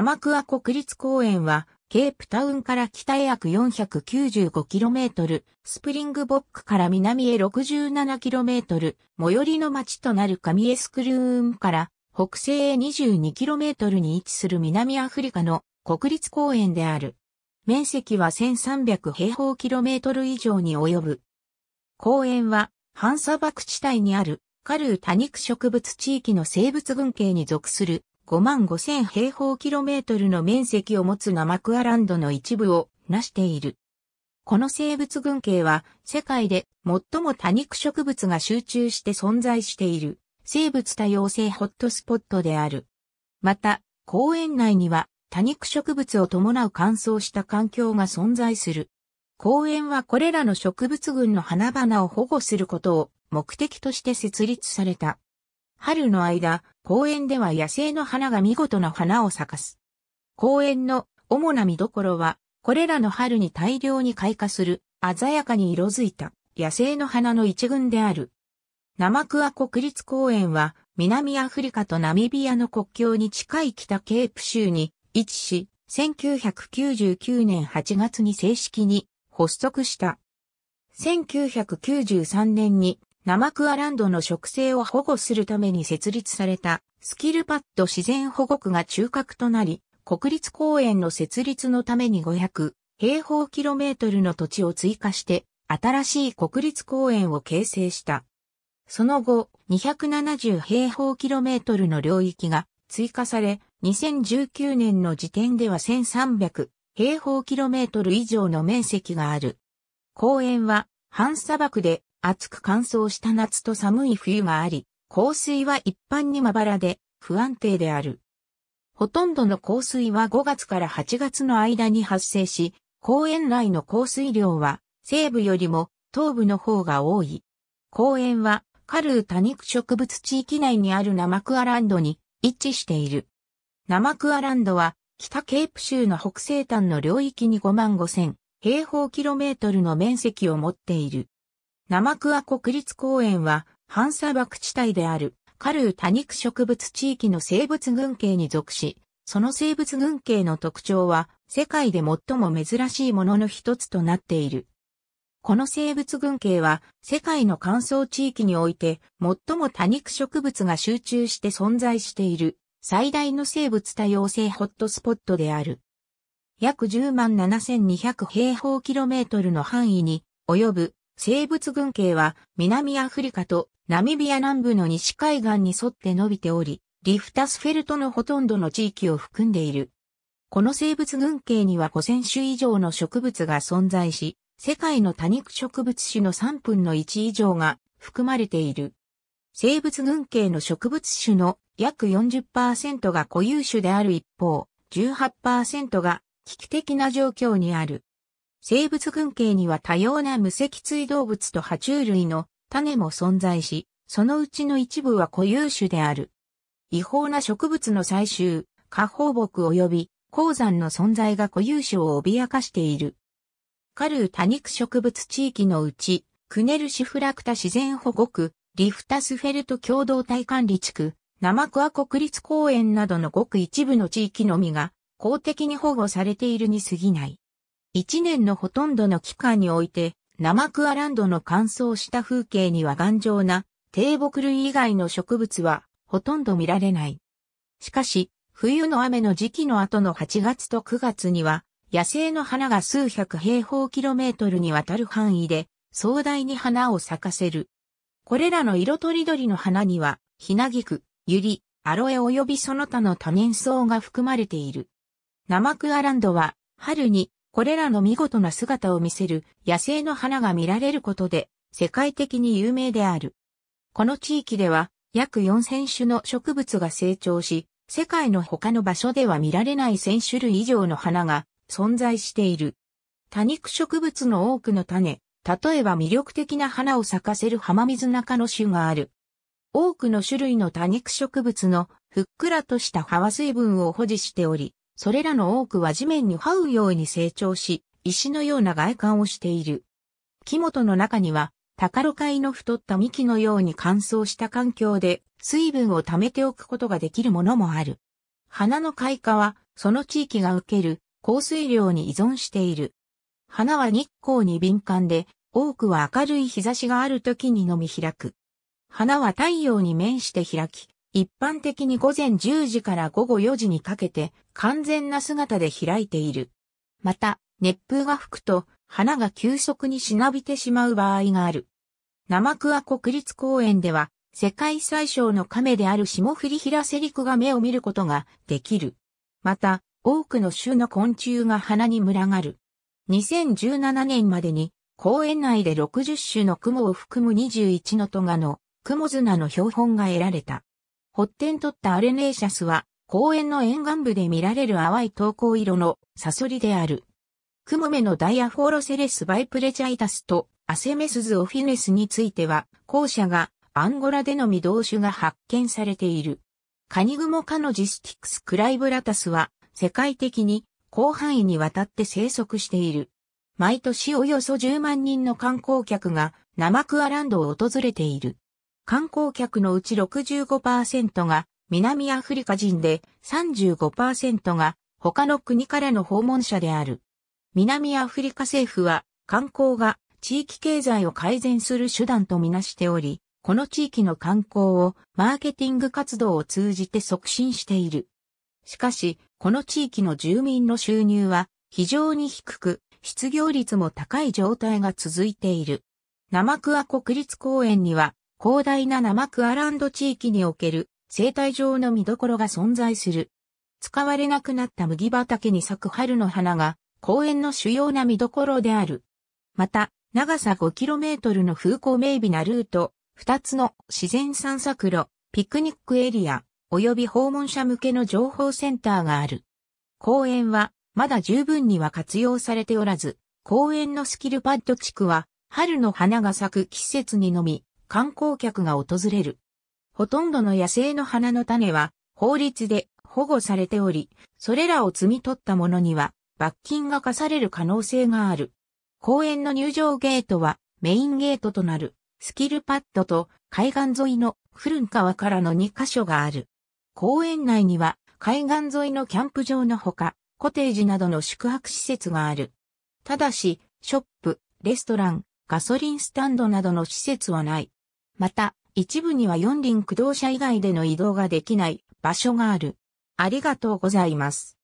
生ア国立公園は、ケープタウンから北へ約 495km、スプリングボックから南へ 67km、最寄りの町となるカミエスクルーンから北西へ 22km に位置する南アフリカの国立公園である。面積は1300平方キロメートル以上に及ぶ。公園は、半砂漠地帯にある、カルー多肉植物地域の生物群系に属する5万5千平方キロメートルの面積を持つナマクアランドの一部を成している。この生物群系は世界で最も多肉植物が集中して存在している生物多様性ホットスポットである。また、公園内には多肉植物を伴う乾燥した環境が存在する。公園はこれらの植物群の花々を保護することを目的として設立された。春の間、公園では野生の花が見事な花を咲かす。公園の主な見どころは、これらの春に大量に開花する、鮮やかに色づいた野生の花の一群である。ナマクア国立公園は、南アフリカとナミビアの国境に近い北ケープ州に位置し、1999年8月に正式に発足した。1993年にナマクアランドの植生を保護するために設立されたスキルパッド自然保護区が中核となり、国立公園の設立のために500平方キロメートルの土地を追加して新しい国立公園を形成した。その後、270平方キロメートルの領域が追加され、2019年の時点では1300平方キロメートル以上の面積がある。公園は、半砂漠で暑く乾燥した夏と寒い冬があり、降水は一般にまばらで不安定である。ほとんどの降水は5月から8月の間に発生し、公園内の降水量は西部よりも東部の方が多い。公園はカルー多肉植物地域内にあるナマクアランドに位置している。ナマクアランドは北ケープ州の北西端の領域に5万5千平方キロメートルの面積を持っている。生ア国立公園は、半砂漠地帯である、カルー多肉植物地域の生物群系に属し、その生物群系の特徴は、世界で最も珍しいものの一つとなっている。この生物群系は、世界の乾燥地域において、最も多肉植物が集中して存在している、最大の生物多様性ホットスポットである。約10万7200平方キロメートルの範囲に及ぶ生物群系は南アフリカとナミビア南部の西海岸に沿って伸びており、リフタスフェルトのほとんどの地域を含んでいる。この生物群系には5000種以上の植物が存在し、世界の多肉植物種の3分の1以上が含まれている。生物群系の植物種の約40%が固有種である一方、18%が危機的な状況にある。生物群系には多様な無脊椎動物と爬虫類の種も存在し、そのうちの一部は固有種である。違法な植物の採集、下放木及び鉱山の存在が固有種を脅かしている。カルー多肉植物地域のうち、クネルシフラクタ自然保護区、リフタスフェルト共同体管理地区、ナマクア国立公園などのごく一部の地域のみが公的に保護されているに過ぎない。一年のほとんどの期間において、ナマクアランドの乾燥した風景には頑丈な低木類以外の植物はほとんど見られない。しかし、冬の雨の時期の後の8月と9月には、野生の花が数百平方キロメートルにわたる範囲で壮大に花を咲かせる。これらの色とりどりの花には、ひなぎく、ゆり、アロエ及びその他の多年草が含まれている。ナマクアランドは、春にこれらの見事な姿を見せる野生の花が見られることで世界的に有名である。この地域では約4000種の植物が成長し、世界の他の場所では見られない1000種類以上の花が存在している。多肉植物の多くの種、例えば魅力的な花を咲かせる浜水中の種がある。多くの種類の多肉植物のふっくらとした葉は水分を保持しており、それらの多くは地面に這うように成長し、石のような外観をしている。木本の中には、高カイの太った幹のように乾燥した環境で水分を貯めておくことができるものもある。花の開花は、その地域が受ける降水量に依存している。花は日光に敏感で、多くは明るい日差しがある時にのみ開く。花は太陽に面して開き、一般的に午前10時から午後4時にかけて完全な姿で開いている。また、熱風が吹くと花が急速にしなびてしまう場合がある。生ア国立公園では世界最小の亀である霜降りラセリクが目を見ることができる。また、多くの種の昆虫が花に群がる。2017年までに公園内で60種の雲を含む21のトガのズ砂の標本が得られた。ホッテントッタアレネーシャスは、公園の沿岸部で見られる淡い投稿色のサソリである。クモメのダイアフォロセレスバイプレチャイタスとアセメスズオフィネスについては、後者がアンゴラでの未同種が発見されている。カニグモカノジスティクスクライブラタスは、世界的に広範囲にわたって生息している。毎年およそ10万人の観光客がナマクアランドを訪れている。観光客のうち65%が南アフリカ人で35%が他の国からの訪問者である。南アフリカ政府は観光が地域経済を改善する手段とみなしており、この地域の観光をマーケティング活動を通じて促進している。しかし、この地域の住民の収入は非常に低く、失業率も高い状態が続いている。ナマクア国立公園には広大な生クアランド地域における生態上の見どころが存在する。使われなくなった麦畑に咲く春の花が公園の主要な見どころである。また、長さ 5km の風光明媚なルート、2つの自然散策路、ピクニックエリア、及び訪問者向けの情報センターがある。公園は、まだ十分には活用されておらず、公園のスキルパッド地区は、春の花が咲く季節にのみ、観光客が訪れる。ほとんどの野生の花の種は法律で保護されており、それらを摘み取った者には罰金が課される可能性がある。公園の入場ゲートはメインゲートとなるスキルパッドと海岸沿いの古ン川からの2カ所がある。公園内には海岸沿いのキャンプ場のほか、コテージなどの宿泊施設がある。ただし、ショップ、レストラン、ガソリンスタンドなどの施設はない。また、一部には四輪駆動車以外での移動ができない場所がある。ありがとうございます。